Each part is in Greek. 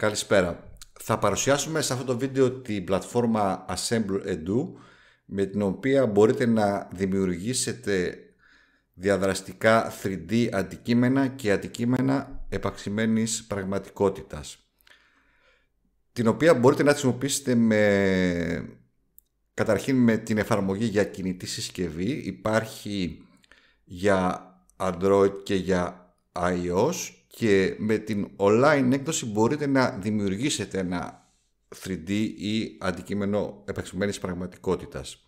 Καλησπέρα. Θα παρουσιάσουμε σε αυτό το βίντεο την πλατφόρμα Assemble Edu με την οποία μπορείτε να δημιουργήσετε διαδραστικά 3D αντικείμενα και αντικείμενα επαξημένης πραγματικότητας την οποία μπορείτε να χρησιμοποιήσετε με... καταρχήν με την εφαρμογή για κινητή συσκευή υπάρχει για Android και για iOS και με την online έκδοση μπορείτε να δημιουργήσετε ένα 3D ή αντικείμενο επεξημένης πραγματικότητας.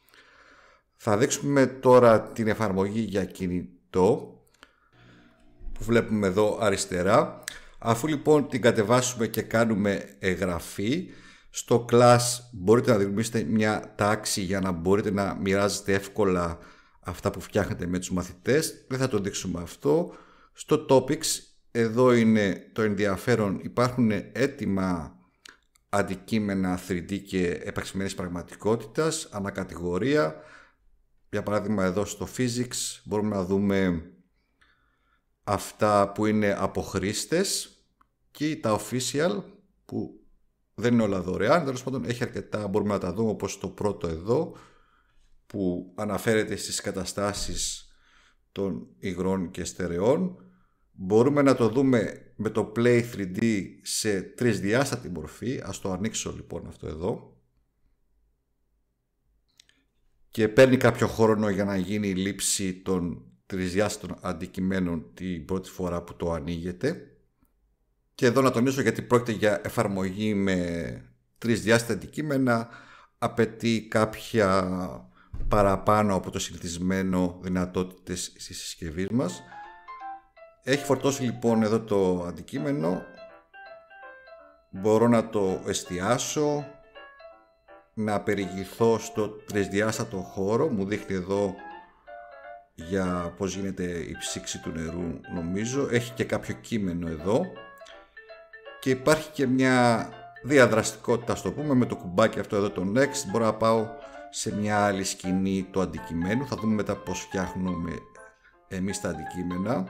Θα δείξουμε τώρα την εφαρμογή για κινητό που βλέπουμε εδώ αριστερά. Αφού λοιπόν την κατεβάσουμε και κάνουμε εγγραφή, στο class μπορείτε να δημιουργήσετε μια τάξη για να μπορείτε να μοιράζετε εύκολα αυτά που φτιάχνετε με τους μαθητές. Δεν θα το δείξουμε αυτό. Στο topics, εδώ είναι το ενδιαφέρον, υπάρχουν έτοιμα αντικείμενα 3D και επαξημένης πραγματικότητας, ανακατηγορία. Για παράδειγμα εδώ στο physics μπορούμε να δούμε αυτά που είναι από χρήστε και τα official που δεν είναι όλα δωρεάν. Τέλος πάντων, έχει αρκετά, μπορούμε να τα δούμε όπως το πρώτο εδώ που αναφέρεται στις καταστάσεις των υγρών και στερεών. Μπορούμε να το δούμε με το Play 3D σε τρισδιάστατη μορφή. Ας το ανοίξω λοιπόν αυτό εδώ. Και παίρνει κάποιο χρόνο για να γίνει η λήψη των τρισδιάστατων αντικειμένων την πρώτη φορά που το ανοίγεται. Και εδώ να τονίσω γιατί πρόκειται για εφαρμογή με τρισδιάστατα αντικείμενα απαιτεί κάποια παραπάνω από το συνηθισμένο δυνατότητες στη συσκευή μας. Έχει φορτώσει λοιπόν εδώ το αντικείμενο. Μπορώ να το εστιάσω, να περιγηθώ στο τρισδιάστατο χώρο. Μου δείχνει εδώ για πώς γίνεται η ψήξη του νερού νομίζω. Έχει και κάποιο κείμενο εδώ. Και υπάρχει και μια διαδραστικότητα, στο πούμε, με το κουμπάκι αυτό εδώ το next. Μπορώ να πάω σε μια άλλη σκηνή του αντικειμένου. Θα δούμε μετά πώς φτιάχνουμε εμείς τα αντικείμενα.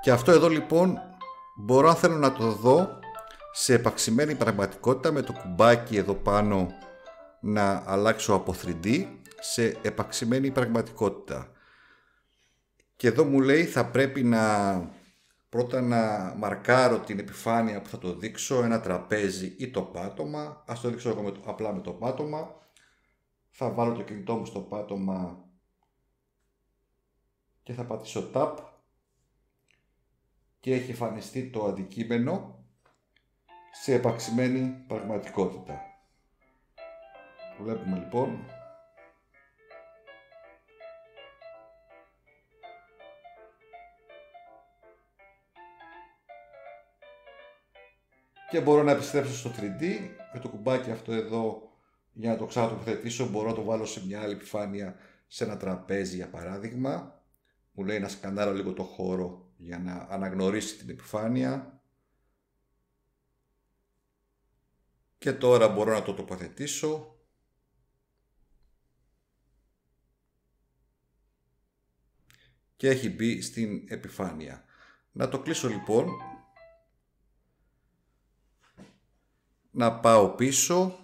Και αυτό εδώ λοιπόν μπορώ αν θέλω να το δω σε επαξημένη πραγματικότητα με το κουμπάκι εδώ πάνω να αλλάξω από 3D σε επαξημένη πραγματικότητα. Και εδώ μου λέει θα πρέπει να πρώτα να μαρκάρω την επιφάνεια που θα το δείξω, ένα τραπέζι ή το πάτωμα. Ας το δείξω εγώ με το, απλά με το πάτωμα. Θα βάλω το κινητό μου στο πάτωμα και θα πατήσω Tab και έχει εμφανιστεί το αντικείμενο σε επαξημένη πραγματικότητα. Βλέπουμε λοιπόν και μπορώ να επιστρέψω στο 3D με το κουμπάκι αυτό εδώ για να το ξανατοποθετήσω μπορώ να το βάλω σε μια άλλη επιφάνεια σε ένα τραπέζι για παράδειγμα μου λέει να σκανάρω λίγο το χώρο για να αναγνωρίσει την επιφάνεια. Και τώρα μπορώ να το τοποθετήσω. Και έχει μπει στην επιφάνεια. Να το κλείσω λοιπόν. Να πάω πίσω.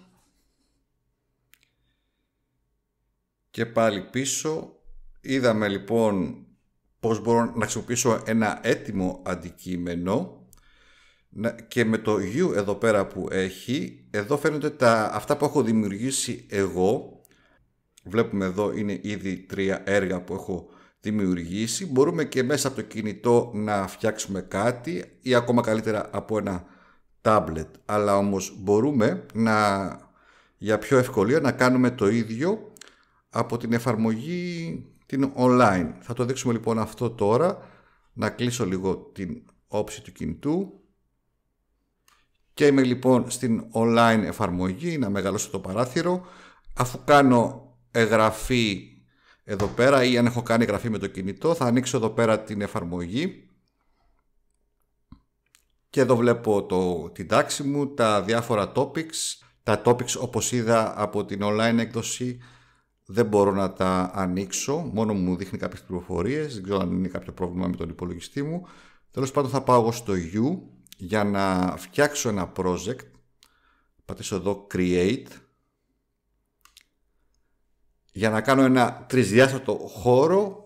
Και πάλι πίσω. Είδαμε λοιπόν πώς μπορώ να χρησιμοποιήσω ένα έτοιμο αντικείμενο και με το U εδώ πέρα που έχει, εδώ φαίνονται τα, αυτά που έχω δημιουργήσει εγώ. Βλέπουμε εδώ είναι ήδη τρία έργα που έχω δημιουργήσει. Μπορούμε και μέσα από το κινητό να φτιάξουμε κάτι ή ακόμα καλύτερα από ένα tablet. Αλλά όμως μπορούμε να, για πιο ευκολία να κάνουμε το ίδιο από την εφαρμογή την online. Θα το δείξουμε λοιπόν αυτό τώρα. Να κλείσω λίγο την όψη του κινητού. Και είμαι λοιπόν στην online εφαρμογή, να μεγαλώσω το παράθυρο. Αφού κάνω εγγραφή εδώ πέρα ή αν έχω κάνει εγγραφή με το κινητό, θα ανοίξω εδώ πέρα την εφαρμογή. Και εδώ βλέπω το, την τάξη μου, τα διάφορα topics. Τα topics όπως είδα από την online έκδοση δεν μπορώ να τα ανοίξω, μόνο μου δείχνει κάποιες πληροφορίες, δεν ξέρω αν είναι κάποιο πρόβλημα με τον υπολογιστή μου. Τέλος πάντων θα πάω στο U για να φτιάξω ένα project. Πατήσω εδώ Create. Για να κάνω ένα τρισδιάστατο χώρο,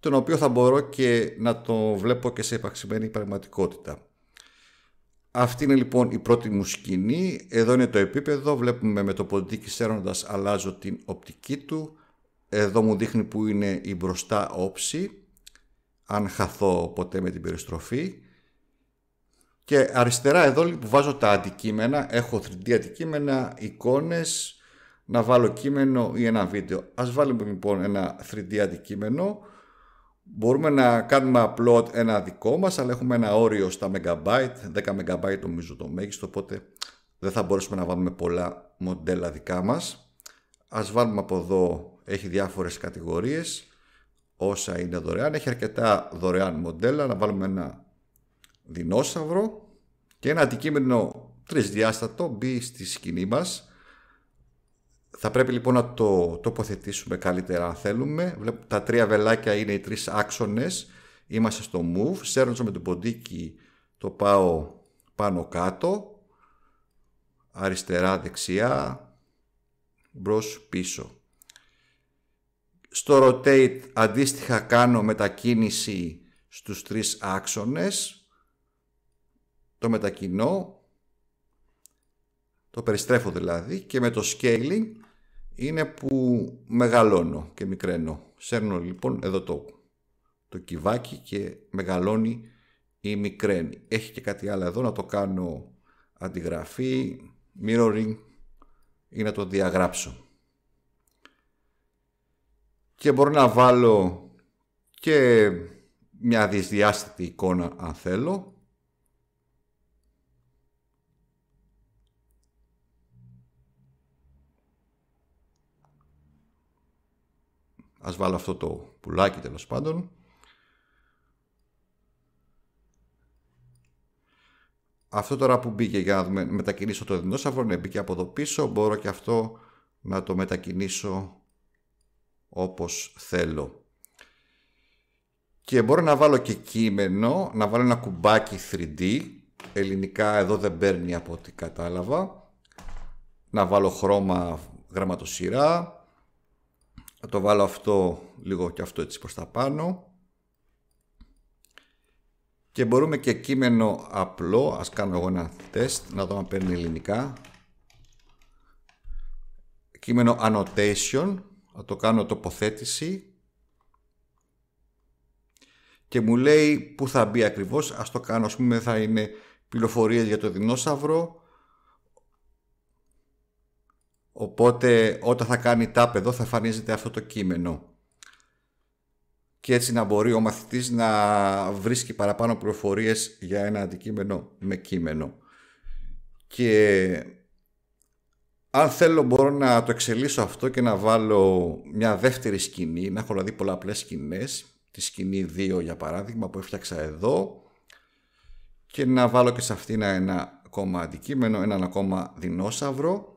τον οποίο θα μπορώ και να το βλέπω και σε επαξημένη πραγματικότητα. Αυτή είναι λοιπόν η πρώτη μου σκηνή. Εδώ είναι το επίπεδο. Βλέπουμε με το ποντίκι σέρνοντας αλλάζω την οπτική του. Εδώ μου δείχνει που είναι η μπροστά όψη. Αν χαθώ ποτέ με την περιστροφή. Και αριστερά εδώ λοιπόν βάζω τα αντικείμενα. Έχω 3D αντικείμενα, εικόνες. Να βάλω κείμενο ή ένα βίντεο. Ας βάλουμε λοιπόν ένα 3D αντικείμενο Μπορούμε να κάνουμε upload ένα δικό μας, αλλά έχουμε ένα όριο στα megabyte, 10 megabyte νομίζω το μέγιστο, οπότε δεν θα μπορέσουμε να βάλουμε πολλά μοντέλα δικά μας. Ας βάλουμε από εδώ, έχει διάφορες κατηγορίες, όσα είναι δωρεάν, έχει αρκετά δωρεάν μοντέλα, να βάλουμε ένα δεινόσαυρο και ένα αντικείμενο τρισδιάστατο μπει στη σκηνή μας θα πρέπει λοιπόν να το τοποθετήσουμε καλύτερα αν θέλουμε. Βλέπω, τα τρία βελάκια είναι οι τρεις άξονες. Είμαστε στο move. Σέρνω με το ποντίκι το πάω πάνω κάτω. Αριστερά δεξιά. Μπρος πίσω. Στο rotate αντίστοιχα κάνω μετακίνηση στους τρεις άξονες. Το μετακινώ το περιστρέφω δηλαδή και με το scaling είναι που μεγαλώνω και μικραίνω. Σέρνω λοιπόν εδώ το, το κυβάκι και μεγαλώνει ή μικραίνει. Έχει και κάτι άλλο εδώ να το κάνω αντιγραφή, mirroring ή να το διαγράψω. Και μπορώ να βάλω και μια δυσδιάστατη εικόνα αν θέλω Ας βάλω αυτό το πουλάκι τέλος πάντων. Αυτό τώρα που μπήκε για να μετακινήσω το δεινόσαυρο, ναι, μπήκε από εδώ πίσω. Μπορώ και αυτό να το μετακινήσω όπως θέλω. Και μπορώ να βάλω και κείμενο, να βάλω ένα κουμπάκι 3D. Ελληνικά εδώ δεν παίρνει από ό,τι κατάλαβα. Να βάλω χρώμα γραμματοσυρά. Θα το βάλω αυτό λίγο και αυτό έτσι προς τα πάνω. Και μπορούμε και κείμενο απλό, ας κάνω εγώ ένα τεστ, να δω αν παίρνει ελληνικά. Κείμενο annotation, θα το κάνω τοποθέτηση. Και μου λέει που θα μπει ακριβώς, ας το κάνω, ας πούμε θα είναι πληροφορίες για το δεινόσαυρο, Οπότε όταν θα κάνει tap εδώ θα εμφανίζεται αυτό το κείμενο. Και έτσι να μπορεί ο μαθητής να βρίσκει παραπάνω πληροφορίες για ένα αντικείμενο με κείμενο. Και αν θέλω μπορώ να το εξελίσω αυτό και να βάλω μια δεύτερη σκηνή, να έχω δηλαδή πολλαπλές σκηνές, τη σκηνή 2 για παράδειγμα που έφτιαξα εδώ και να βάλω και σε αυτήν ένα ακόμα αντικείμενο, έναν ακόμα δεινόσαυρο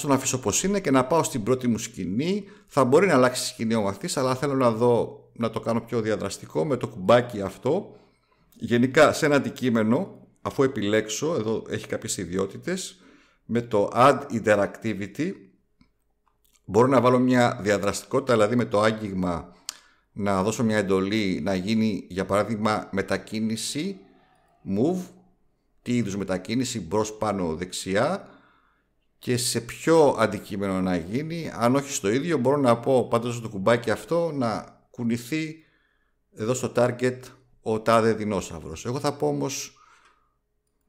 ας τον αφήσω πως είναι και να πάω στην πρώτη μου σκηνή. Θα μπορεί να αλλάξει σκηνή ο μαθητής, αλλά θέλω να δω, να το κάνω πιο διαδραστικό με το κουμπάκι αυτό. Γενικά, σε ένα αντικείμενο, αφού επιλέξω, εδώ έχει κάποιες ιδιότητες, με το Add Interactivity, μπορώ να βάλω μια διαδραστικότητα, δηλαδή με το άγγιγμα να δώσω μια εντολή να γίνει, για παράδειγμα, μετακίνηση, move, τι είδους μετακίνηση, μπρος πάνω δεξιά, και σε ποιο αντικείμενο να γίνει, αν όχι στο ίδιο, μπορώ να πω πάντως το κουμπάκι αυτό να κουνηθεί εδώ στο target ο τάδε δεινόσαυρος. Εγώ θα πω όμως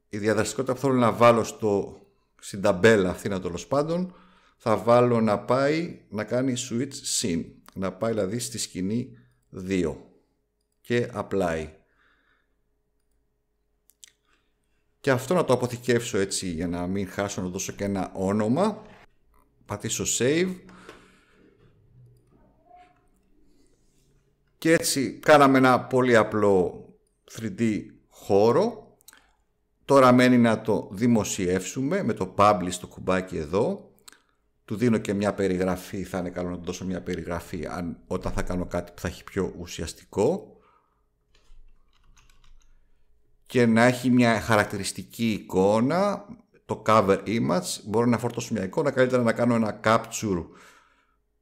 η διαδραστικότητα που θέλω να βάλω στο, στην ταμπέλα αυτή να τέλος πάντων θα βάλω να πάει να κάνει switch scene, να πάει δηλαδή στη σκηνή 2 και apply. και αυτό να το αποθηκεύσω έτσι για να μην χάσω να δώσω και ένα όνομα πατήσω save και έτσι κάναμε ένα πολύ απλό 3D χώρο τώρα μένει να το δημοσιεύσουμε με το publish το κουμπάκι εδώ του δίνω και μια περιγραφή θα είναι καλό να του δώσω μια περιγραφή αν, όταν θα κάνω κάτι που θα έχει πιο ουσιαστικό και να έχει μια χαρακτηριστική εικόνα, το cover image, μπορώ να φορτώσω μια εικόνα, καλύτερα να κάνω ένα capture,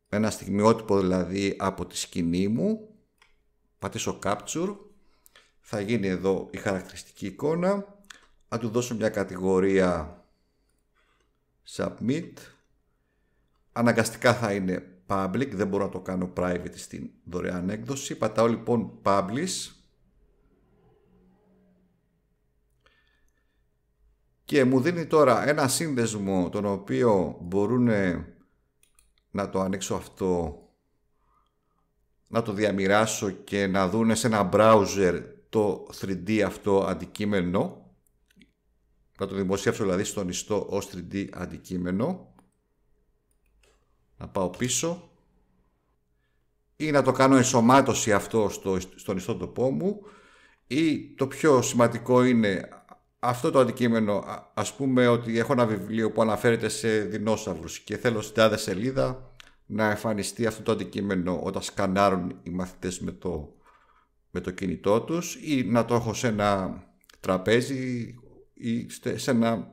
ένα στιγμιότυπο δηλαδή από τη σκηνή μου, πατήσω capture, θα γίνει εδώ η χαρακτηριστική εικόνα, θα του δώσω μια κατηγορία submit, αναγκαστικά θα είναι public, δεν μπορώ να το κάνω private στην δωρεάν έκδοση, πατάω λοιπόν publish, και μου δίνει τώρα ένα σύνδεσμο τον οποίο μπορούν να το ανοίξω αυτό να το διαμοιράσω και να δούνε σε ένα browser το 3D αυτό αντικείμενο να το δημοσιεύσω δηλαδή στον ιστό ως 3D αντικείμενο να πάω πίσω ή να το κάνω ενσωμάτωση αυτό στο, στον τοπό μου ή το πιο σημαντικό είναι αυτό το αντικείμενο, ας πούμε ότι έχω ένα βιβλίο που αναφέρεται σε δεινόσαυρους και θέλω στην τάδε σελίδα να εμφανιστεί αυτό το αντικείμενο όταν σκανάρουν οι μαθητές με το, με το κινητό τους ή να το έχω σε ένα τραπέζι ή σε ένα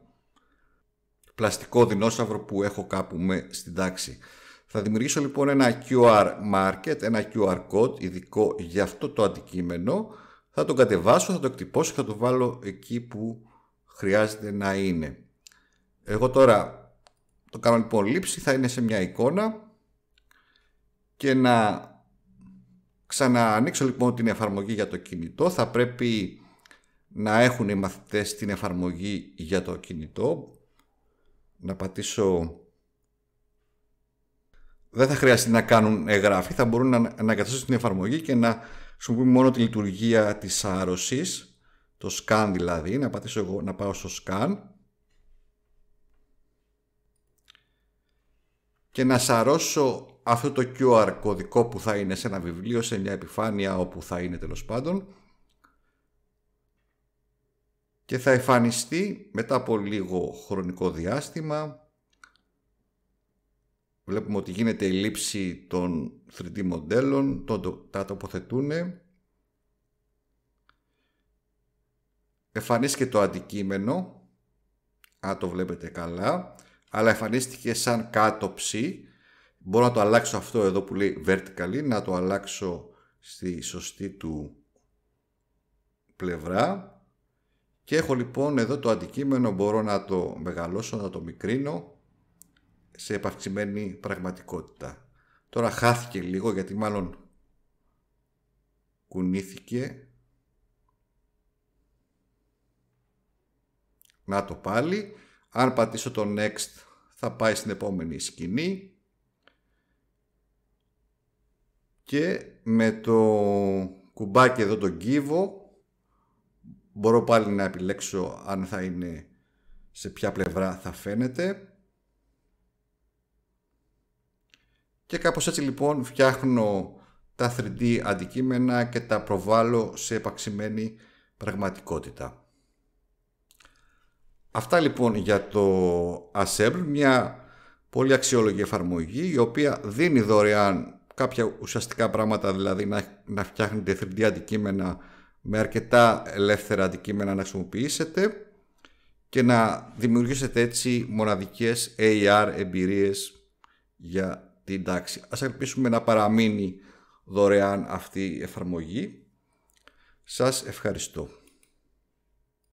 πλαστικό δεινόσαυρο που έχω κάπου με στην τάξη. Θα δημιουργήσω λοιπόν ένα QR market, ένα QR code ειδικό για αυτό το αντικείμενο θα το κατεβάσω, θα το εκτυπώσω και θα το βάλω εκεί που χρειάζεται να είναι. Εγώ τώρα το κάνω λοιπόν λήψη, θα είναι σε μια εικόνα και να ξαναανοίξω λοιπόν την εφαρμογή για το κινητό. Θα πρέπει να έχουν οι μαθητές την εφαρμογή για το κινητό. Να πατήσω... Δεν θα χρειαστεί να κάνουν εγγραφή, θα μπορούν να εγκαταστήσουν την εφαρμογή και να χρησιμοποιούμε μόνο τη λειτουργία της άρρωσης, το scan δηλαδή, να πατήσω εγώ να πάω στο scan και να σαρώσω αυτό το QR κωδικό που θα είναι σε ένα βιβλίο, σε μια επιφάνεια όπου θα είναι τέλος πάντων και θα εμφανιστεί μετά από λίγο χρονικό διάστημα βλέπουμε ότι γίνεται η λήψη των 3D μοντέλων, τον, τα τοποθετούν. Εφανίστηκε το αντικείμενο, αν το βλέπετε καλά, αλλά εμφανίστηκε σαν κάτωψη. Μπορώ να το αλλάξω αυτό εδώ που λέει vertically, να το αλλάξω στη σωστή του πλευρά. Και έχω λοιπόν εδώ το αντικείμενο, μπορώ να το μεγαλώσω, να το μικρύνω σε επαυξημένη πραγματικότητα. Τώρα χάθηκε λίγο γιατί μάλλον κουνήθηκε. Να το πάλι. Αν πατήσω το next θα πάει στην επόμενη σκηνή. Και με το κουμπάκι εδώ το κύβο μπορώ πάλι να επιλέξω αν θα είναι σε ποια πλευρά θα φαίνεται. Και κάπως έτσι λοιπόν φτιάχνω τα 3D αντικείμενα και τα προβάλλω σε επαξημένη πραγματικότητα. Αυτά λοιπόν για το Assemble, μια πολύ αξιόλογη εφαρμογή η οποία δίνει δωρεάν κάποια ουσιαστικά πράγματα, δηλαδή να, να φτιάχνετε 3D αντικείμενα με αρκετά ελεύθερα αντικείμενα να χρησιμοποιήσετε και να δημιουργήσετε έτσι μοναδικές AR εμπειρίες για την τάξη. Ας ελπίσουμε να παραμείνει δωρεάν αυτή η εφαρμογή. Σας ευχαριστώ.